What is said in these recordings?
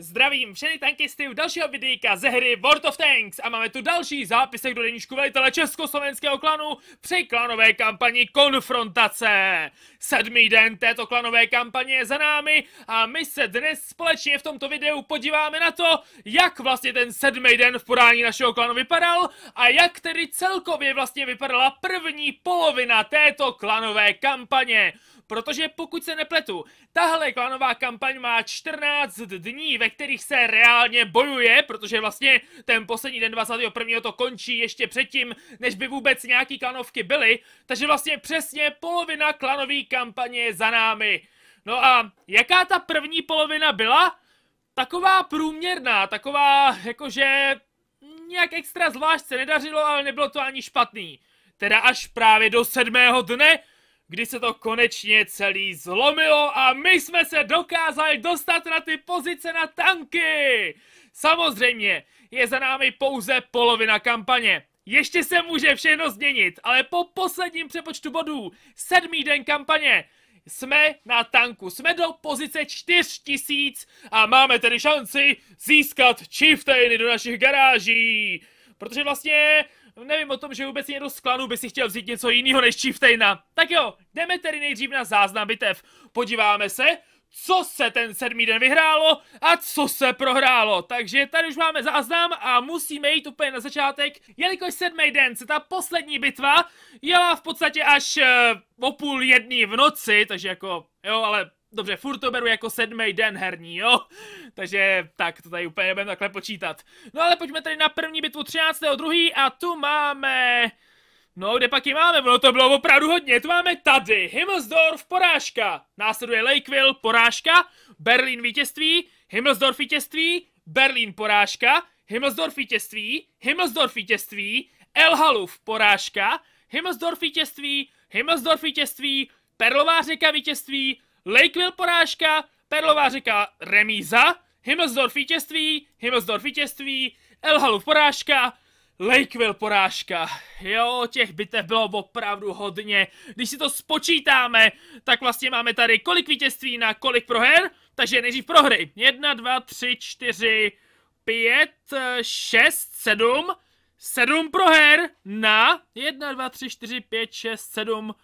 Zdravím všechny tankisty u dalšího videíka ze hry World of Tanks a máme tu další zápisek do deníčku velitele československého klanu při klanové kampani Konfrontace. Sedmý den této klanové kampaně je za námi a my se dnes společně v tomto videu podíváme na to, jak vlastně ten sedmý den v podání našeho klanu vypadal a jak tedy celkově vlastně vypadala první polovina této klanové kampaně protože pokud se nepletu, tahle klanová kampaň má 14 dní, ve kterých se reálně bojuje, protože vlastně ten poslední den 21. to končí ještě předtím, než by vůbec nějaký klanovky byly, takže vlastně přesně polovina klanové kampaně je za námi. No a jaká ta první polovina byla? Taková průměrná, taková jakože nějak extra zvlášť se nedařilo, ale nebylo to ani špatný. Teda až právě do sedmého dne, kdy se to konečně celý zlomilo a my jsme se dokázali dostat na ty pozice na tanky. Samozřejmě je za námi pouze polovina kampaně. Ještě se může všechno změnit, ale po posledním přepočtu bodů, sedmý den kampaně, jsme na tanku. Jsme do pozice 4000 a máme tedy šanci získat chieftainy do našich garáží. Protože vlastně No nevím o tom, že vůbec někdo z klanu by si chtěl vzít něco jiného než Chieftaina. Tak jo, jdeme tedy nejdřív na záznam bitev. Podíváme se, co se ten sedmý den vyhrálo a co se prohrálo. Takže tady už máme záznam a musíme jít úplně na začátek, jelikož sedmý den se ta poslední bitva jela v podstatě až uh, o půl jedný v noci, takže jako, jo, ale Dobře, furt to beru jako sedmý den herní, jo? Takže tak, to tady úplně nebudeme takhle počítat. No ale pojďme tady na první bitvu druhý a tu máme... No, kde pak ji máme? Ono to bylo opravdu hodně. Tu máme tady Himmelsdorf porážka. Následuje Lakeville porážka, Berlín vítězství, Himmelsdorf vítězství, Berlín porážka, Himmelsdorf vítězství, Himmelsdorf vítězství, Elhaluf porážka, Himmelsdorf vítězství, Himmelsdorf vítězství, Perlová řeka vítězství, Lakeville porážka, Perlová říká remíza, Himmelsdorf vítězství, Himmelsdorf vítězství, Elhalu porážka, Lakeville porážka. Jo, těch bitev bylo opravdu hodně. Když si to spočítáme, tak vlastně máme tady kolik vítězství na kolik proher, takže nejdřív prohry. 1, 2, 3, 4, 5, 6, 7, 7 proher na 1, 2, 3, 4, 5, 6, 7,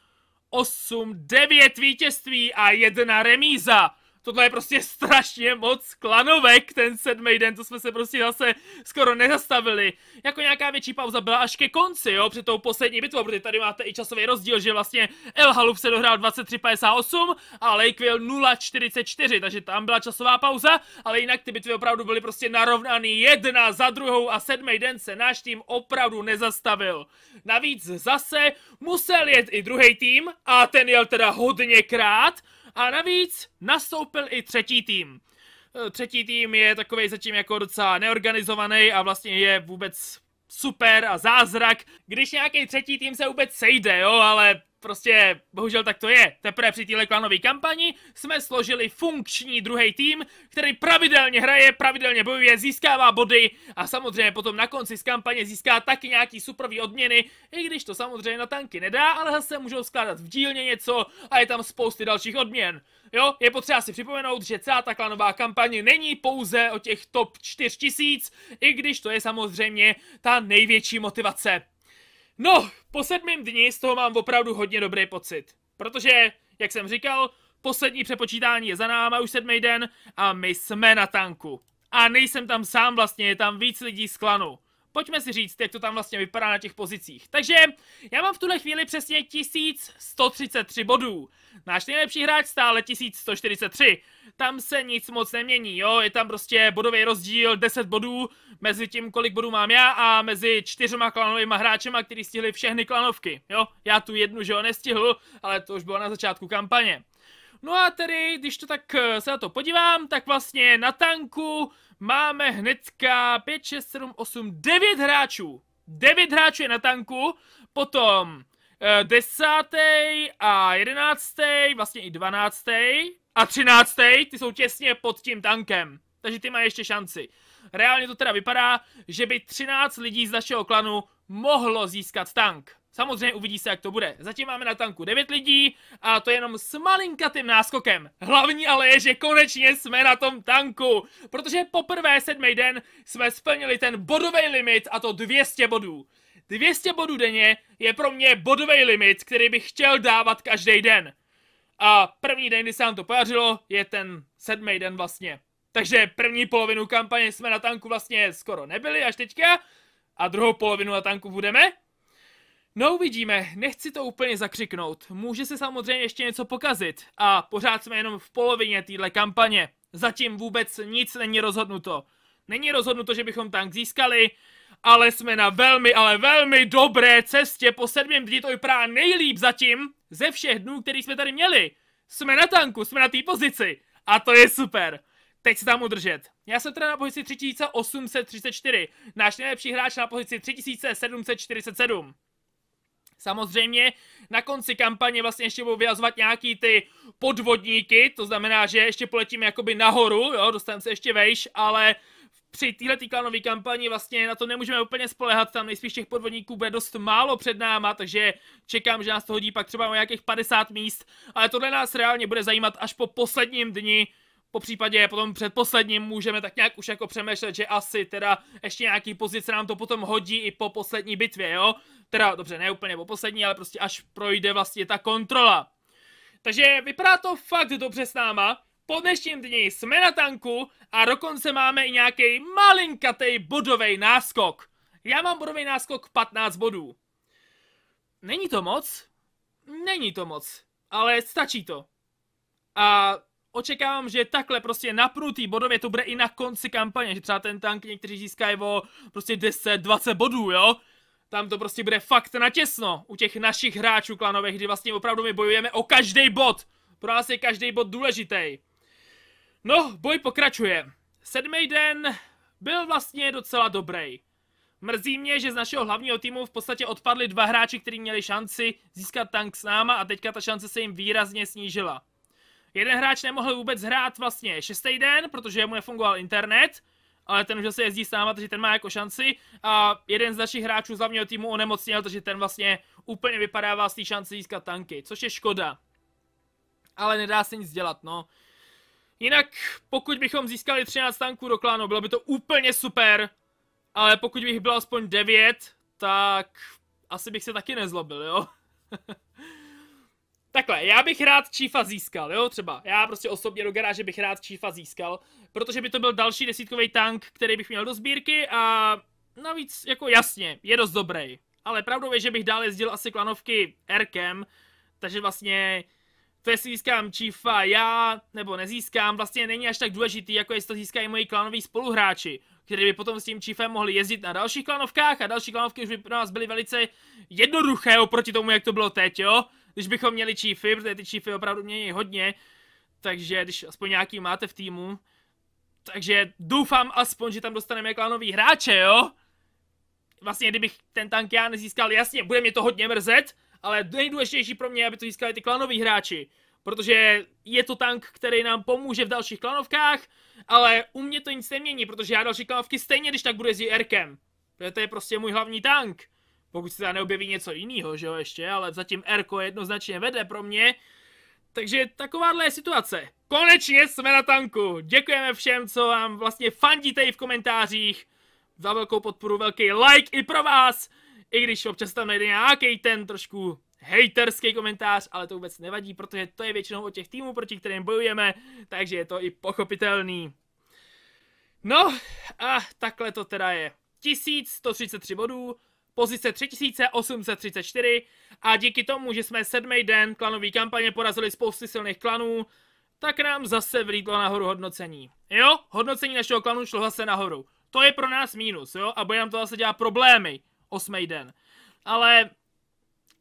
8, 9 vítězství a jedna remíza. Tohle je prostě strašně moc klanovek, ten sedmý den, to jsme se prostě zase skoro nezastavili. Jako nějaká větší pauza byla až ke konci, jo, před tou poslední bitvou, protože tady máte i časový rozdíl, že vlastně El Halub se dohrál 23.58 a Lakeville 0.44, takže tam byla časová pauza, ale jinak ty bitvy opravdu byly prostě narovnaný jedna za druhou a sedmý den se náš tým opravdu nezastavil. Navíc zase musel jet i druhý tým a ten jel teda hodněkrát, a navíc nastoupil i třetí tým. Eh, třetí tým je takový zatím jako docela neorganizovaný a vlastně je vůbec super a zázrak, když nějaký třetí tým se vůbec sejde, jo, ale prostě bohužel tak to je. Teprve při téhle klanové kampani jsme složili funkční druhý tým, který pravidelně hraje, pravidelně bojuje, získává body a samozřejmě potom na konci z kampaně získá taky nějaký superový odměny, i když to samozřejmě na tanky nedá, ale zase můžou skládat v dílně něco a je tam spousty dalších odměn. Jo, je potřeba si připomenout, že celá ta klanová kampaň není pouze o těch top 4000, i když to je samozřejmě ta největší motivace. No, po sedmém dni z toho mám opravdu hodně dobrý pocit. Protože, jak jsem říkal, poslední přepočítání je za náma už sedmý den a my jsme na tanku. A nejsem tam sám vlastně, je tam víc lidí z klanu pojďme si říct, jak to tam vlastně vypadá na těch pozicích. Takže já mám v tuhle chvíli přesně 1133 bodů. Náš nejlepší hráč stále 1143. Tam se nic moc nemění, jo, je tam prostě bodový rozdíl 10 bodů mezi tím, kolik bodů mám já a mezi čtyřma klanovými hráčema, který stihli všechny klanovky, jo. Já tu jednu, že jo, nestihl, ale to už bylo na začátku kampaně. No a tedy, když to tak eh, se na to podívám, tak vlastně na tanku máme hnedka 5, 6, 7, 8, 9 hráčů. 9 hráčů je na tanku, potom 10. Eh, a 11. vlastně i 12. a 13. ty jsou těsně pod tím tankem. Takže ty mají ještě šanci. Reálně to teda vypadá, že by 13 lidí z našeho klanu mohlo získat tank. Samozřejmě uvidí se, jak to bude. Zatím máme na tanku 9 lidí a to jenom s malinkatým náskokem. Hlavní ale je, že konečně jsme na tom tanku, protože poprvé sedmý den jsme splnili ten bodový limit a to 200 bodů. 200 bodů denně je pro mě bodový limit, který bych chtěl dávat každý den. A první den, kdy se nám to podařilo, je ten sedmý den vlastně. Takže první polovinu kampaně jsme na tanku vlastně skoro nebyli až teďka a druhou polovinu na tanku budeme. No uvidíme, nechci to úplně zakřiknout, může se samozřejmě ještě něco pokazit a pořád jsme jenom v polovině téhle kampaně. Zatím vůbec nic není rozhodnuto. Není rozhodnuto, že bychom tank získali, ale jsme na velmi, ale velmi dobré cestě. Po sedmém dní to vypadá nejlíp zatím ze všech dnů, který jsme tady měli. Jsme na tanku, jsme na té pozici a to je super. Teď se tam udržet. Já jsem teda na pozici 3834, náš nejlepší hráč na pozici 3747. Samozřejmě na konci kampaně vlastně ještě budou vyjazovat nějaký ty podvodníky, to znamená, že ještě poletíme jakoby nahoru, jo, dostaneme se ještě vejš, ale při téhle klanové kampani vlastně na to nemůžeme úplně spolehat, tam nejspíš těch podvodníků bude dost málo před náma, takže čekám, že nás to hodí pak třeba o nějakých 50 míst, ale tohle nás reálně bude zajímat až po posledním dni po případě potom předposledním můžeme tak nějak už jako přemýšlet, že asi teda ještě nějaký pozice nám to potom hodí i po poslední bitvě, jo? Teda dobře, ne úplně po poslední, ale prostě až projde vlastně ta kontrola. Takže vypadá to fakt dobře s náma. Po dnešním dni jsme na tanku a dokonce máme i nějaký malinkatej bodový náskok. Já mám bodový náskok 15 bodů. Není to moc? Není to moc, ale stačí to. A očekávám, že takhle prostě napnutý bodově to bude i na konci kampaně, že třeba ten tank někteří získají o prostě 10, 20 bodů, jo? Tam to prostě bude fakt natěsno u těch našich hráčů klanových, kdy vlastně opravdu my bojujeme o každý bod. Pro nás je každý bod důležitý. No, boj pokračuje. Sedmý den byl vlastně docela dobrý. Mrzí mě, že z našeho hlavního týmu v podstatě odpadli dva hráči, kteří měli šanci získat tank s náma a teďka ta šance se jim výrazně snížila. Jeden hráč nemohl vůbec hrát vlastně šestý den, protože mu nefungoval internet, ale ten už se jezdí s náma, takže ten má jako šanci. A jeden z našich hráčů z hlavního týmu onemocněl, takže ten vlastně úplně vypadává z té šance získat tanky, což je škoda. Ale nedá se nic dělat, no. Jinak, pokud bychom získali 13 tanků do klánu, bylo by to úplně super, ale pokud bych byl aspoň 9, tak asi bych se taky nezlobil, jo? Takhle, já bych rád čífa získal, jo, třeba. Já prostě osobně do garáže bych rád čífa získal, protože by to byl další desítkový tank, který bych měl do sbírky a navíc, jako jasně, je dost dobrý. Ale pravdou je, že bych dál jezdil asi klanovky Erkem, takže vlastně to jestli získám čífa já, nebo nezískám, vlastně není až tak důležitý, jako jestli to získají moji klanoví spoluhráči, kteří by potom s tím čífem mohli jezdit na dalších klanovkách a další klanovky už by pro nás byly velice jednoduché oproti tomu, jak to bylo teď, jo. Když bychom měli čífy, protože ty čífy opravdu mění hodně, takže když aspoň nějaký máte v týmu, takže doufám aspoň, že tam dostaneme klanový hráče, jo? Vlastně, kdybych ten tank já nezískal, jasně, bude mě to hodně mrzet, ale nejdůležitější pro mě aby to získali ty klanoví hráči. Protože je to tank, který nám pomůže v dalších klanovkách, ale u mě to nic nemění, protože já další klanovky stejně, když tak bude jezdit Erkem. Protože to je prostě můj hlavní tank. Pokud se neobjeví něco jiného, že jo, ještě, ale zatím Erko jednoznačně vede pro mě. Takže takováhle je situace. Konečně jsme na tanku. Děkujeme všem, co vám vlastně fandíte i v komentářích. Za velkou podporu, velký like i pro vás. I když občas tam najde nějaký ten trošku haterský komentář, ale to vůbec nevadí, protože to je většinou o těch týmů, proti kterým bojujeme, takže je to i pochopitelný. No a takhle to teda je. 1133 bodů, pozice 3834 a díky tomu, že jsme sedmý den klanové kampaně porazili spousty silných klanů, tak nám zase vlítlo nahoru hodnocení. Jo, hodnocení našeho klanu šlo zase nahoru. To je pro nás mínus, jo, a bude nám to zase dělat problémy osmý den. Ale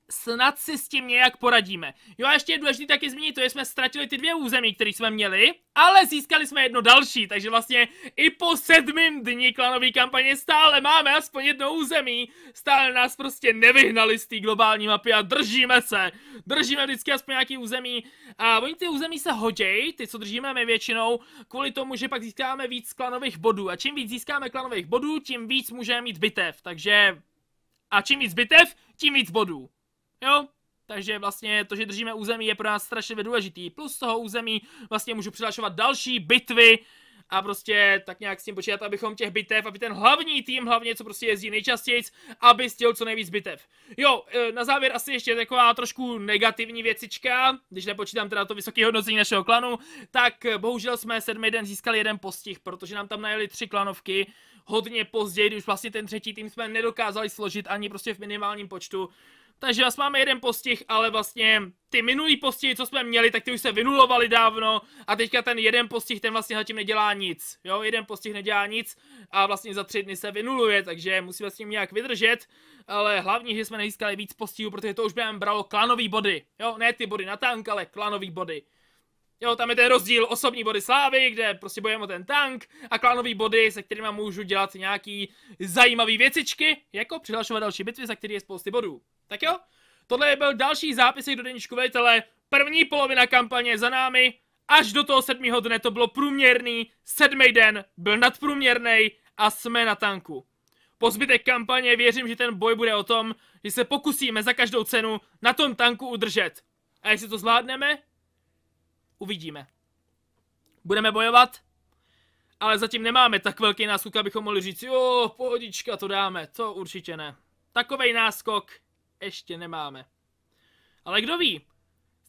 snad si s tím nějak poradíme. Jo a ještě je důležité taky zmínit to, že jsme ztratili ty dvě území, které jsme měli, ale získali jsme jedno další, takže vlastně i po sedmém dní klanové kampaně stále máme aspoň jedno území, stále nás prostě nevyhnali z té globální mapy a držíme se, držíme vždycky aspoň nějaký území a oni ty území se hodějí, ty co držíme my většinou, kvůli tomu, že pak získáme víc klanových bodů a čím víc získáme klanových bodů, tím víc můžeme mít bitev, takže... A čím víc bitev, tím víc bodů. Jo? Takže vlastně to, že držíme území, je pro nás strašně důležitý. Plus toho území vlastně můžu přihlašovat další bitvy a prostě tak nějak s tím počítat, abychom těch bitev, aby ten hlavní tým hlavně, co prostě jezdí nejčastěji, aby stěl co nejvíc bitev. Jo, e, na závěr asi ještě taková trošku negativní věcička, když nepočítám teda to vysoké hodnocení našeho klanu, tak bohužel jsme sedmý den získali jeden postih, protože nám tam najeli tři klanovky, hodně později, když vlastně ten třetí tým jsme nedokázali složit ani prostě v minimálním počtu. Takže vás máme jeden postih, ale vlastně ty minulý postihy, co jsme měli, tak ty už se vynulovali dávno a teďka ten jeden postih, ten vlastně zatím nedělá nic. Jo, jeden postih nedělá nic a vlastně za tři dny se vynuluje, takže musíme s tím nějak vydržet, ale hlavně, že jsme nezískali víc postihů, protože to už by nám bralo klanový body. Jo, ne ty body na tank, ale klanový body. Jo, tam je ten rozdíl osobní body slávy, kde prostě bojujeme o ten tank a klanový body, se kterými můžu dělat nějaký zajímavé věcičky, jako přihlašovat další bitvy, za které je spousty bodů. Tak jo, tohle byl další zápisy do deníčku vejtele, první polovina kampaně za námi, až do toho sedmého dne to bylo průměrný, sedmý den byl nadprůměrný a jsme na tanku. Po zbytek kampaně věřím, že ten boj bude o tom, že se pokusíme za každou cenu na tom tanku udržet. A jestli to zvládneme, Uvidíme. Budeme bojovat? Ale zatím nemáme tak velký náskok, abychom mohli říct, jo, pohodička, to dáme. To určitě ne. Takovej náskok ještě nemáme. Ale kdo ví?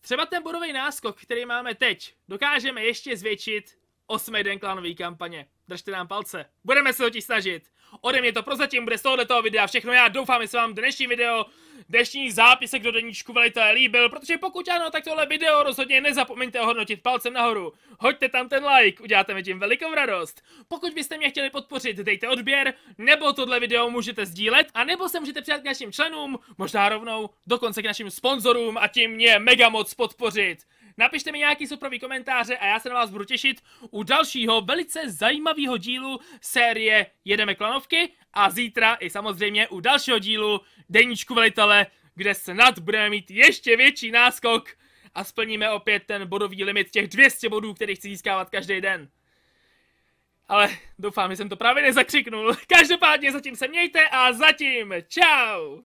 Třeba ten bodový náskok, který máme teď, dokážeme ještě zvětšit osmý den klánové kampaně. Držte nám palce. Budeme se totiž snažit. Ode mě to prozatím bude z tohoto videa všechno. Já doufám, že se vám dnešní video, dnešní zápisek do deníčku velitele líbil, protože pokud ano, tak tohle video rozhodně nezapomeňte ohodnotit palcem nahoru. Hoďte tam ten like, uděláte mi tím velikou radost. Pokud byste mě chtěli podpořit, dejte odběr, nebo tohle video můžete sdílet, a nebo se můžete přidat k našim členům, možná rovnou dokonce k našim sponzorům a tím mě mega moc podpořit. Napište mi nějaký suprový komentáře a já se na vás budu těšit u dalšího velice zajímavého dílu série Jedeme klanovky a zítra i samozřejmě u dalšího dílu Deníčku velitele, kde snad budeme mít ještě větší náskok a splníme opět ten bodový limit těch 200 bodů, který chci získávat každý den. Ale doufám, že jsem to právě nezakřiknul. Každopádně zatím se mějte a zatím čau!